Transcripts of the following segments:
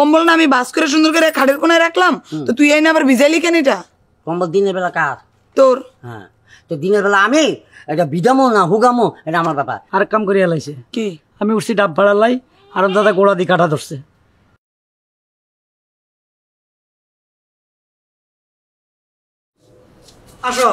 কম্বল না আমি বাস করে সুন্দর করে খাটের কোনে রাখলাম তো তুই এই না আবার ভিজাইলি কেন এটা কম্বল দিনের বেলা কার তোর হ্যাঁ তো দিনের বেলা আমি এটা বিদামো না হুগামো এটা আমার ব্যাপার আর কাম করে এলাইছে কি আমি উঠছি ডাব ভাড়া লাই আর দাদা গোড়া দিয়ে কাটা ধরছে আসো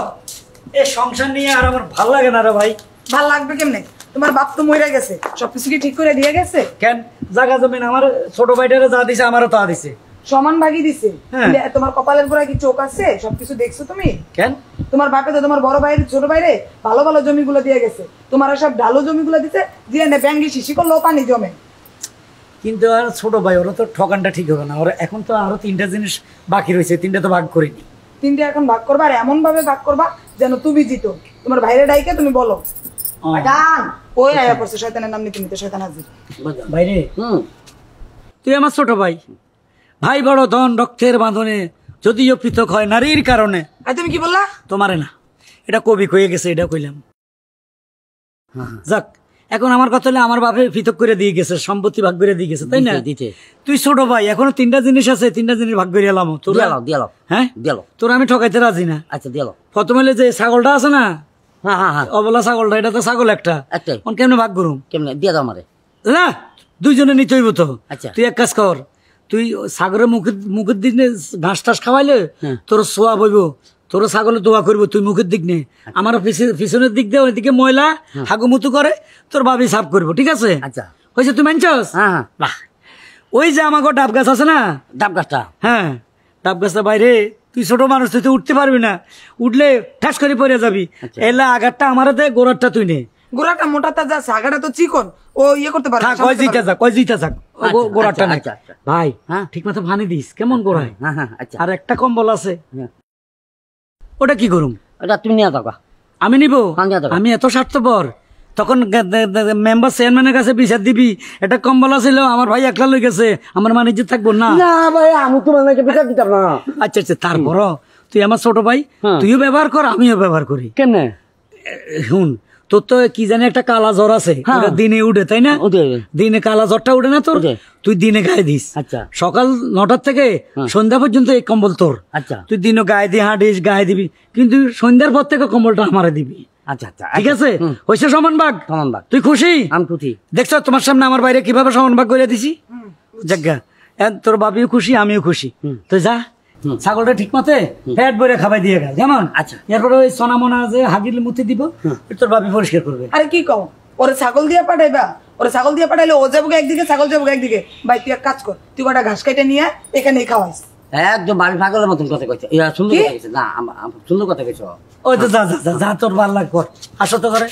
এ সংসার নিয়ে আর আমার ভাল লাগে না রে ভাই ভাল লাগবে কেমনে তোমার বাপ তো মরে গেছে সবকিছু কি ঠিক করে দিয়ে গেছে কেন জায়গা জমিন আমার ছোট ভাইটারে যা দিছে আমারও তা দিছে সমান ভাগই দিছে হ্যাঁ। তোমার কপালের পরে কি চোখ আছে সবকিছু দেখছো তুমি কেন তোমার বাপে তো তোমার বড় ভাইয়ের ছোট ভাইরে ভালো ভালো জমিগুলো দিয়ে গেছে তোমার সব ঢালু জমিগুলো দিতে দিয়ে নে ব্যাঙ্গি শিশি করলো পানি জমে কিন্তু আর ছোট ভাই ওরা তো ঠকানটা ঠিক হবে না ওরা এখন তো আরো তিনটা জিনিস বাকি রয়েছে তিনটা তো ভাগ করিনি তিনটা এখন ভাগ করবা আর এমন ভাবে ভাগ করবা যেন তুমি জিতো তোমার ভাইরে ডাইকে তুমি বলো তুই আমার ছোট ভাই ভাই বড় ধন রক্তের বাঁধনে যদিও পৃথক হয় নারীর কারণে তুমি কি বললা তোমারে না এটা কবি কয়ে গেছে এটা কইলাম যাক এখন আমার কথা হলে আমার বাপে পৃথক করে দিয়ে গেছে সম্পত্তি ভাগ করে দিয়ে গেছে তাই না তুই ছোট ভাই এখনো তিনটা জিনিস আছে তিনটা জিনিস ভাগ করে এলাম তোর হ্যাঁ তোর আমি ঠকাইতে রাজি না আচ্ছা দিয়ালো প্রথমে যে ছাগলটা আছে না অবলা হ্যাঁ, হ্যাঁ, হ্যাঁ। ছাগলটা এটা তো ছাগল একটা একটাই কেমনে ভাগ করুম কেমনে দিয়ে দাও আমারে না দুইজনে নিতে হইব তো আচ্ছা তুই এক কাজ কর তুই সাগরের মুখের মুখের দিক ঘাস টাস খাওয়াইলে তোর সোয়া বইব তোর ছাগলে দোয়া করবো তুই মুখের দিক নিয়ে আচ্ছা। আমার পিছনের দিক দিয়ে ওইদিকে ময়লা হাগুমুতু করে তোর বাবি সাফ করবো ঠিক আছে আচ্ছা হয়েছে তুই মানছস হ্যাঁ বাহ ওই যে আমার ডাব গাছ আছে না ডাব গাছটা হ্যাঁ ডাব গাছটা বাইরে তুই ছোট মানুষ তুই তো উঠতে পারবি না উঠলে ঠাস করে পড়ে যাবি আচ্ছা। এলা আঘাতটা আমার দে গোড়াটা তুই নে গোড়াটা মোটাটা যা আগারটা তো চিকন ও ইয়ে করতে পারে কয় জিতা যাক কয় জিতা থাক গোড়াটা না ভাই হ্যাঁ ঠিক মতো ভানি দিস কেমন গোড়ায় হ্যাঁ, হ্যাঁ, হ্যাঁ, আচ্ছা। আর একটা কম্বল আছে ওটা কি করুম ওটা তুমি নিয়ে যাবা আমি নিব আমি এত স্বার্থপর তখন মেম্বার চেয়ারম্যানের কাছে বিচার দিবি এটা কম বলা ছিল আমার ভাই একলা লই গেছে আমার মানে যে থাকবো না ভাই আমি তো মানে বিচার দিতাম না আচ্ছা আচ্ছা তারপরও তুই আমার ছোট ভাই হ্যাঁ। তুইও ব্যবহার কর আমিও ব্যবহার করি কেন শুন তোর তো কি জানি একটা কালা জ্বর আছে হ্যাঁ। দিনে উঠে তাই না দিনে কালা জ্বরটা উঠে না তোর তুই দিনে গায়ে দিস আচ্ছা সকাল নটার থেকে হ্যাঁ। সন্ধ্যা পর্যন্ত এই কম্বল তোর আচ্ছা তুই দিনে গায়ে দিয়ে হাঁটিস গায়ে দিবি কিন্তু সন্ধ্যার পর থেকে কম্বলটা আমারে দিবি আচ্ছা দিয়ে যেমন আচ্ছা এরপরে ওই যে দিব তোর বাবি পরিষ্কার করবে আরে কি কম ওরে ছাগল দিয়ে পাঠাইবা ওরে ছাগল দিয়ে পাঠাইলে ও যাবো একদিকে ছাগল যাবো একদিকে ভাই তুই এক কাজ কর তুই কটা ঘাস কাইটা নিয়ে এখানে খাওয়াই একদম বাড়ি পাগলের মতন কথা কইছে ইয়া সুন্দর কথা কইছে না সুন্দর কথা কইছো ওই তো যা যা যা তোর ভালো লাগবে আসো তো করে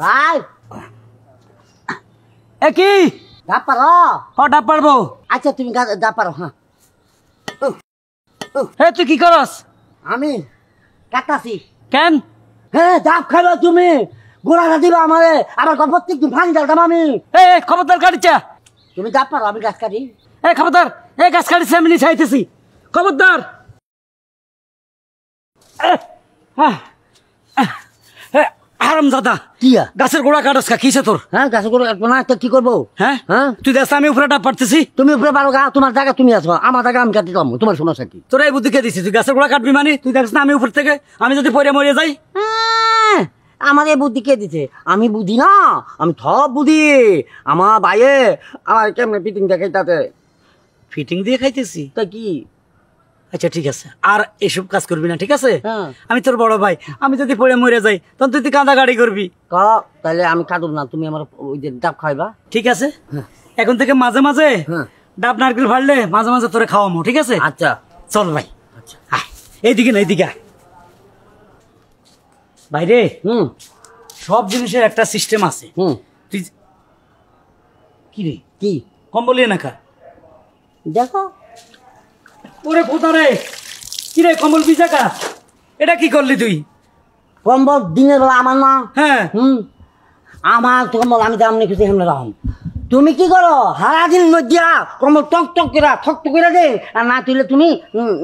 ভাই এ কি ডাব পারো হ পারবো আচ্ছা তুমি ডাব পারো হ্যাঁ তুই কি করস আমি কাটাছি কেন হ্যাঁ ডাব খাইবা তুমি গোড়াটা দিবা আমারে আমার কবর থেকে ভাঙি দিলাম আমি এই খবরদার কাটিছে তুমি ডাব পারো আমি গাছ কাটি এই খবরদার এই গাছ কাটিছে আমি চাইতেছি খবরদার হ্যাঁ হারাম দাদা কিয়া গাছের গোড়া কাটস কা কিসে তোর হ্যাঁ গাছের গোড়া কাটবো না তো কি করবো হ্যাঁ হ্যাঁ তুই দেখ আমি উপরেটা পারতেছি তুমি উপরে পারো গা তোমার জায়গা তুমি আসো আমার জায়গা আমি কাটিলাম তোমার সমস্যা কি তোর বুদ্ধি কে দিছিস তুই গাছের কাটবি মানে তুই দেখছ না আমি উপর থেকে আমি যদি পরে মরে যাই হ্যাঁ, আমার এই বুদ্ধি কে দিছে আমি বুদ্ধি না আমি সব বুদ্ধি আমার বাইয়ে আমার কেমনে পিটিং দেখাই তাতে ফিটিং দিয়ে খাইতেছি তা কি আচ্ছা ঠিক আছে আর এসব কাজ করবি না ঠিক আছে হ্যাঁ। আমি তোর বড় ভাই আমি যদি পড়ে মরে যাই তখন তুই কাঁদা গাড়ি করবি ক তাহলে আমি কাঁদব না তুমি আমার ওই ডাব খাইবা ঠিক আছে হ্যাঁ। এখন থেকে মাঝে মাঝে হ্যাঁ। ডাব নারকেল ফাড়লে মাঝে মাঝে তোরে খাওয়ামো ঠিক আছে আচ্ছা চল ভাই আচ্ছা এইদিকে না এইদিকে ভাই রে হুম সব জিনিসের একটা সিস্টেম আছে হুম কি রে কি কম বলিয়ে না খা দেখো ওরে খোদা রে কিরে কম্বল বিজাকা এটা কি করলি তুই কম্বল দিনের বেলা আমার না হ্যাঁ হুম আমার কম্বল আমি তো আমনি খুশি হেমনে রাখুন তুমি কি করো সারাদিন নদিয়া কম্বল টক টক করে ঠক টক করে দে আর না তুলে তুমি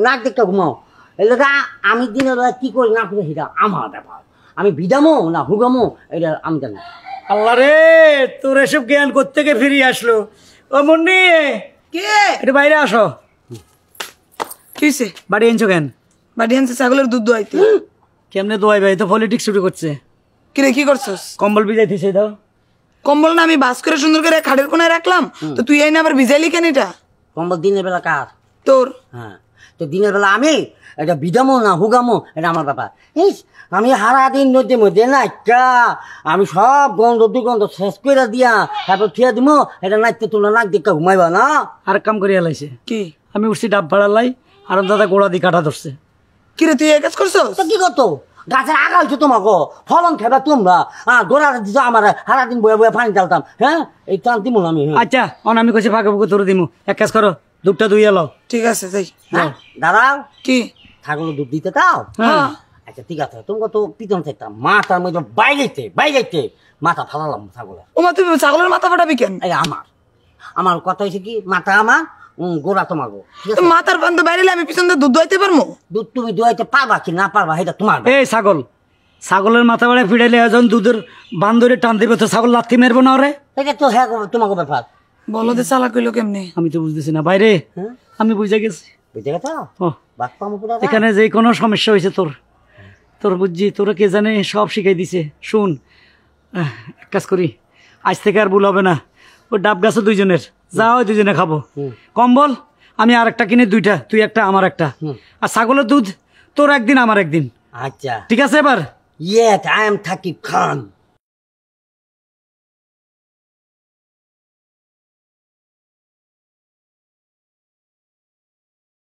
নাক দেখতে ঘুমাও এটা আমি দিনের বেলা কি করি না করি সেটা আমার ব্যাপার আমি ভিদামো না হুগামো এটা আমি জানি আল্লাহ রে তোর এসব জ্ঞান কোথেকে ফিরিয়ে আসলো ও মুন্নি কে একটু বাইরে আসো কিসে বাড়ি আনছো কেন বাড়ি আনছে ছাগলের দুধ দোয়াইতে কেমনে দোয়াই ভাই তো পলিটিক্স শুরু করছে কি রে কি করছস কম্বল ভিজাই ভিজাইতেছে দাও কম্বল না আমি বাস করে সুন্দর করে খাটের কোণায় রাখলাম তো তুই এই না আবার ভিজাইলি কেন এটা কম্বল দিনের বেলা কার তোর হ্যাঁ তো দিনের বেলা আমি এটা বিদামো না হুগামো এটা আমার ব্যাপার ইস আমি হারা দিন নদী মধ্যে নাইকা আমি সব গন্ধ দুর্গন্ধ শেষ করে দিয়া তারপর থিয়া দিমো এটা নাইতে তোমরা নাক দেখা ঘুমাইবা না আর কাম করিয়া লাইছে কি আমি উঠছি ডাব ভাড়া লাই আর দাদা গোড়া দিয়ে কাটা ধরছে কিরে তুই এক কাজ করছো তো কি করতো গাছের আগা হচ্ছে তোমাকে ফলন খেবা তোমরা হ্যাঁ গোড়া দিত আমার দিন বয়ে বয়ে পানি চালতাম হ্যাঁ এই টান দিমু আমি হ্যাঁ। আচ্ছা অন আমি কইছি ফাঁকা ফুকে ধরে দিমু এক কাজ করো দুধটা ধুইয়ে লও ঠিক আছে যাই হ্যাঁ দাদা কি ঠাকুর দুধ দিতে দাও হ্যাঁ আচ্ছা ঠিক আছে তোমাকে তো পিছন থাকতাম মাথার মধ্যে বাইরেতে বাইরেতে মাথা ফালালাম ছাগলের ও মা তুমি ছাগলের মাথা ফাটাবি কেন এই আমার আমার কথা হয়েছে কি মাথা আমার গোড়া তোমার মাথার বান্ধব বাইরে আমি পিছন দুধ দোয়াইতে পারবো দুধ তুমি দোয়াইতে পারবা কি না পারবা এটা তোমার এই ছাগল ছাগলের মাথা বাড়ে ফিরাইলে একজন দুধের বান্ধরে টান দিবে তো ছাগল লাথি মেরবো না ওরে এটা তো হ্যাঁ তোমাকে ব্যাপার বলো যে চালাক হইলো কেমনি আমি তো বুঝতেছি না বাইরে হ্যাঁ? আমি বুঝে গেছি বুঝে গেছো এখানে যে কোনো সমস্যা হয়েছে তোর তোর বুঝছি তোরা কে জানে সব শিখাই দিছে শুন এক কাজ করি আজ থেকে আর ভুল হবে না ও ডাব গাছও দুইজনের যাও দুজনে খাবো কম্বল আমি আর একটা কিনে দুইটা তুই একটা আমার একটা আর ছাগলের দুধ তোর একদিন আমার একদিন আচ্ছা ঠিক আছে এবার ইয়েস আই এম থাকি খান